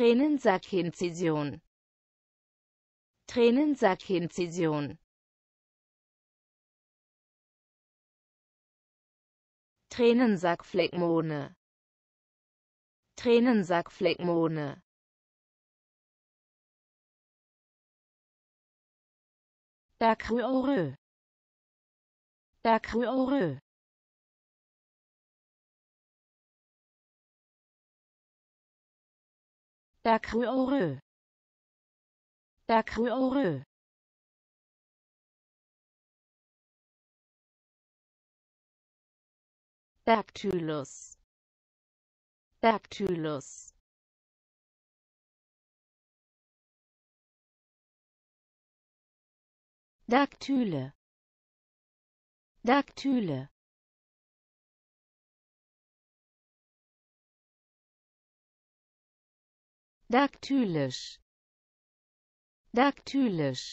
Tränensackinzision Tränensackinzision Tränensackphlegmone Tränensackphlegmone Dacryoreux Dacryoreux Der Dakröorö. Dactylus. Dactylus. Daktyle. Daktyle. daktylisch daktylisch